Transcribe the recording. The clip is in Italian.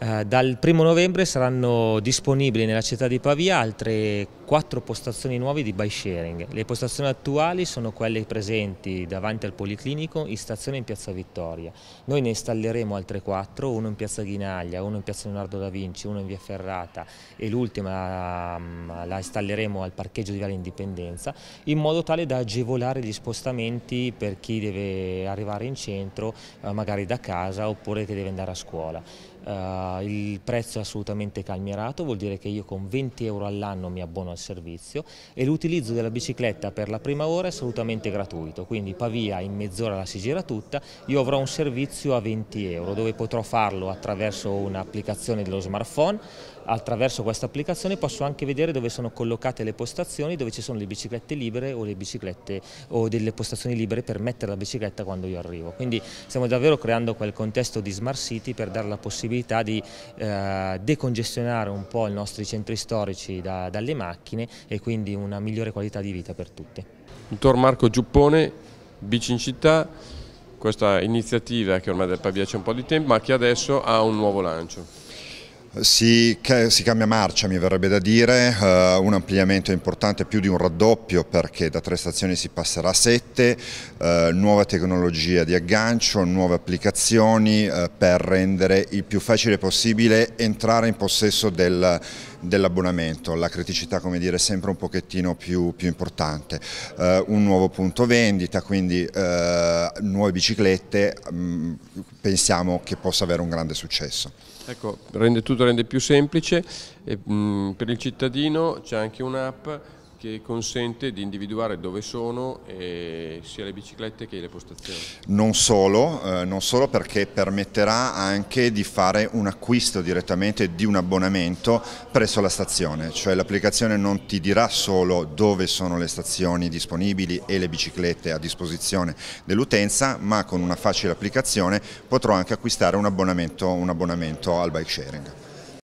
Eh, dal 1 novembre saranno disponibili nella città di Pavia altre quattro postazioni nuove di bike sharing. Le postazioni attuali sono quelle presenti davanti al Policlinico, in stazione in Piazza Vittoria. Noi ne installeremo altre quattro, uno in Piazza Ghinaglia, uno in Piazza Leonardo da Vinci, uno in Via Ferrata e l'ultima mm, la installeremo al parcheggio di Viale Indipendenza in modo tale da agevolare gli spostamenti per chi deve arrivare in centro, eh, magari da casa oppure che deve andare a scuola. Uh, il prezzo è assolutamente calmierato, vuol dire che io con 20 euro all'anno mi abbono al servizio e l'utilizzo della bicicletta per la prima ora è assolutamente gratuito, quindi Pavia in mezz'ora la si gira tutta, io avrò un servizio a 20 euro dove potrò farlo attraverso un'applicazione dello smartphone, attraverso questa applicazione posso anche vedere dove sono collocate le postazioni, dove ci sono le biciclette libere o, le biciclette, o delle postazioni libere per mettere la bicicletta quando io arrivo, quindi stiamo davvero creando quel contesto di smart city per dare la possibilità possibilità di eh, decongestionare un po' i nostri centri storici da, dalle macchine e quindi una migliore qualità di vita per tutti. Dottor Marco Giuppone, Bici in Città, questa iniziativa che ormai del Pavia c'è un po' di tempo ma che adesso ha un nuovo lancio. Si, si, cambia marcia, mi verrebbe da dire, uh, un ampliamento importante, più di un raddoppio perché da tre stazioni si passerà a sette, uh, nuova tecnologia di aggancio, nuove applicazioni uh, per rendere il più facile possibile entrare in possesso del, dell'abbonamento, la criticità come dire, è sempre un pochettino più, più importante, eh, un nuovo punto vendita, quindi eh, nuove biciclette mh, mm, pensiamo che possa avere un grande successo. Ecco, rende tutto rende più semplice, e, mh, mm, per il cittadino c'è anche un'app che consente di individuare dove sono eh, sia le biciclette che le postazioni. Non solo, eh, non solo perché permetterà anche di fare un acquisto direttamente di un abbonamento presso la stazione, cioè l'applicazione non ti dirà solo dove sono le stazioni disponibili e le biciclette a disposizione dell'utenza, ma con una facile applicazione potrò anche acquistare un abbonamento, un abbonamento al bike sharing.